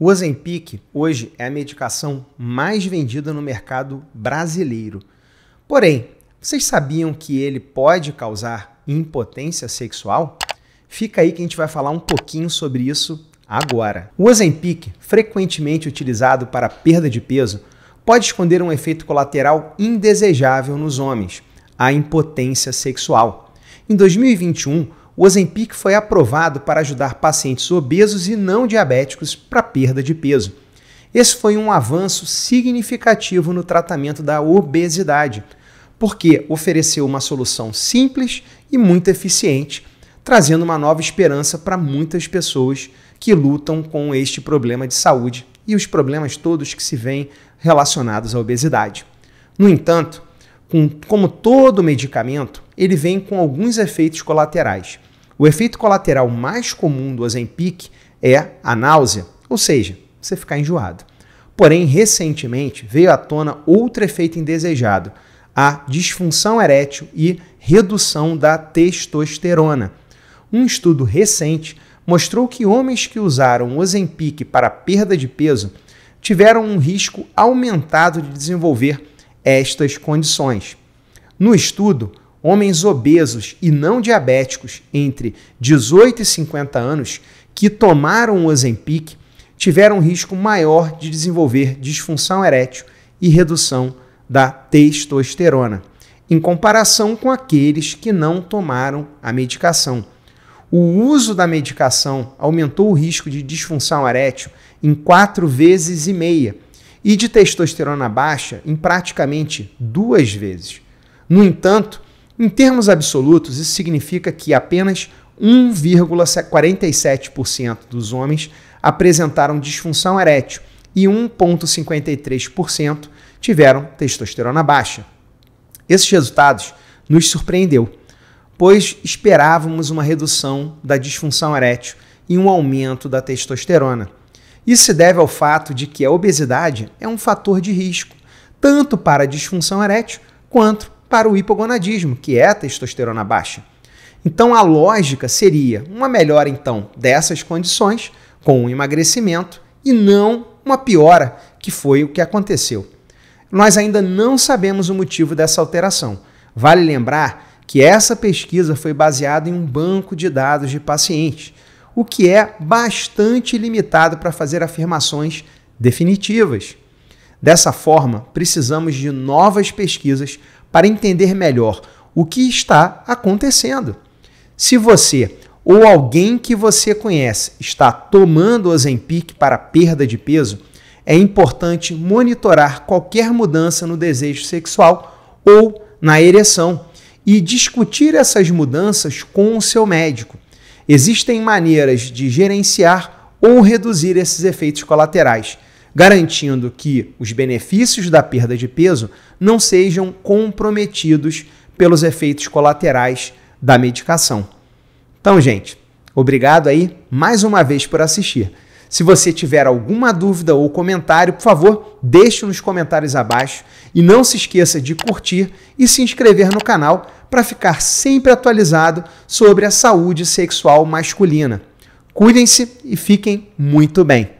O Ozempic hoje é a medicação mais vendida no mercado brasileiro. Porém, vocês sabiam que ele pode causar impotência sexual? Fica aí que a gente vai falar um pouquinho sobre isso agora. O Ozempic, frequentemente utilizado para perda de peso, pode esconder um efeito colateral indesejável nos homens, a impotência sexual. Em 2021, o Ozempic foi aprovado para ajudar pacientes obesos e não diabéticos para perda de peso. Esse foi um avanço significativo no tratamento da obesidade, porque ofereceu uma solução simples e muito eficiente, trazendo uma nova esperança para muitas pessoas que lutam com este problema de saúde e os problemas todos que se vêm relacionados à obesidade. No entanto, com, como todo medicamento, ele vem com alguns efeitos colaterais. O efeito colateral mais comum do Ozempic é a náusea, ou seja, você ficar enjoado. Porém, recentemente veio à tona outro efeito indesejado, a disfunção erétil e redução da testosterona. Um estudo recente mostrou que homens que usaram Ozempic para perda de peso tiveram um risco aumentado de desenvolver estas condições. No estudo, homens obesos e não diabéticos entre 18 e 50 anos que tomaram o Ozempic tiveram um risco maior de desenvolver disfunção erétil e redução da testosterona, em comparação com aqueles que não tomaram a medicação. O uso da medicação aumentou o risco de disfunção erétil em quatro vezes e meia e de testosterona baixa em praticamente duas vezes. No entanto, em termos absolutos, isso significa que apenas 1,47% dos homens apresentaram disfunção erétil e 1,53% tiveram testosterona baixa. Esses resultados nos surpreendeu, pois esperávamos uma redução da disfunção erétil e um aumento da testosterona. Isso se deve ao fato de que a obesidade é um fator de risco, tanto para a disfunção erétil quanto para o hipogonadismo, que é a testosterona baixa. Então a lógica seria uma melhora então dessas condições com o emagrecimento e não uma piora, que foi o que aconteceu. Nós ainda não sabemos o motivo dessa alteração. Vale lembrar que essa pesquisa foi baseada em um banco de dados de pacientes, o que é bastante limitado para fazer afirmações definitivas. Dessa forma, precisamos de novas pesquisas para entender melhor o que está acontecendo. Se você ou alguém que você conhece está tomando Ozempic para perda de peso, é importante monitorar qualquer mudança no desejo sexual ou na ereção e discutir essas mudanças com o seu médico. Existem maneiras de gerenciar ou reduzir esses efeitos colaterais garantindo que os benefícios da perda de peso não sejam comprometidos pelos efeitos colaterais da medicação. Então, gente, obrigado aí mais uma vez por assistir. Se você tiver alguma dúvida ou comentário, por favor, deixe nos comentários abaixo e não se esqueça de curtir e se inscrever no canal para ficar sempre atualizado sobre a saúde sexual masculina. Cuidem-se e fiquem muito bem.